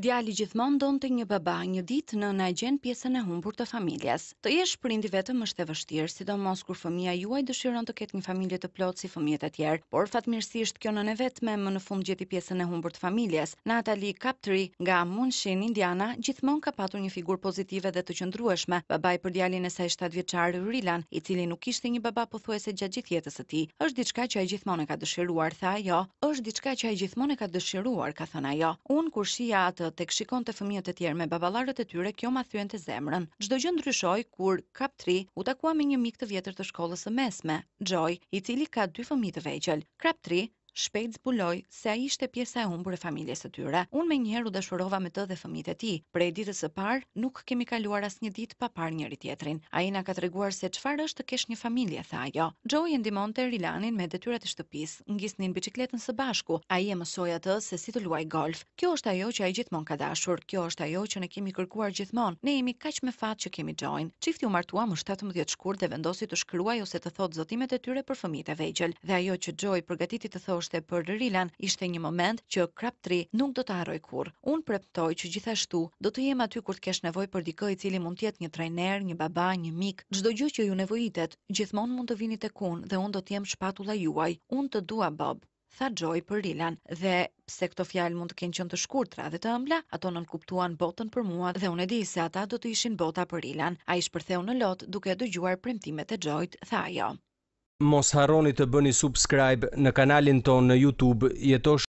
Djali gjithmonë donte një baba, një ditë në na gjen pjesën e humbur të familjes. Të jesh prindi vetëm është e vështirë, sidomos kur fëmia juaj dëshiron të ketë një familje të plotë si fëmijët e tjerë, por fatmirësisht kjo nën e vetme më në fund gjeti pjesën e humbur të familjes. Natalie Captry nga Munshin, Indiana, gjithmonë ka patur një figurë pozitive dhe të qëndrueshme, babai për djalin e saj 7 vjeçar Rilan, i cili nuk kishte një baba pothuajse gjatë gjithë jetës së tij. Është diçka që ai gjithmonë ka dëshiruar, tha ajo. Është diçka që ai gjithmonë ka dëshiruar, ka thënë ajo. Un kur shija atë të këshikon të fëmijët e tjerë me babalarët e tyre kjo ma thyen të zemrën. Gjdo gjë ndryshoj kur KAP3 u takua me një mik të vjetër të shkollës e mesme, Gjoj, i cili ka dy fëmijët e vejqel shpejt zbuloi se ai ishte pjesa e humbur e familjes tyre. Unë me njeher u dashurova me të dhe fëmijët e tij. Prej ditës së parë nuk kemi kaluar as një ditë pa par njëri tjetrin. Ai na ka treguar se çfarë është të kesh një familje, tha ajo. Joy e ndihmonte Rilanin me detyrat e shtëpis, ngisnin biçikletën së bashku, ai e mësoi atë se si të luaj golf. Kjo është ajo që ai gjithmonë ka dashur. Kjo është ajo që ne kemi kërkuar gjithmonë. Ne jemi kaq me fat që kemi Joy. Çifti u martua më 17 shkurt dhe vendosi të shkruaj ose të thot zotimet e tyre për fëmijëve vegjël. Dhe ajo që Joy përgatiti të thosh dhe për Rilan ishte një moment që krapëtri nuk do të harroj kur. Unë preptoj që gjithashtu do të jem aty kur të kesh nevoj për dikë i cili mund të jetë një trajner, një baba, një mik, çdo gjë që ju nevojitet, gjithmonë mund të vini tek unë dhe unë do të jem shpatulla juaj. Unë të dua Bob tha Joy për Rilan dhe pse këto fjalë mund të kenë qenë të shkurtra dhe të ëmbla, ato nën kuptuan botën për mua dhe unë e di se ata do të ishin bota për Rilan. Ai shpërtheu në lot duke dëgjuar premtimet e Joyt, tha ajo. Mos harroni të bëni subscribe në kanalin tonë në YouTube jetosh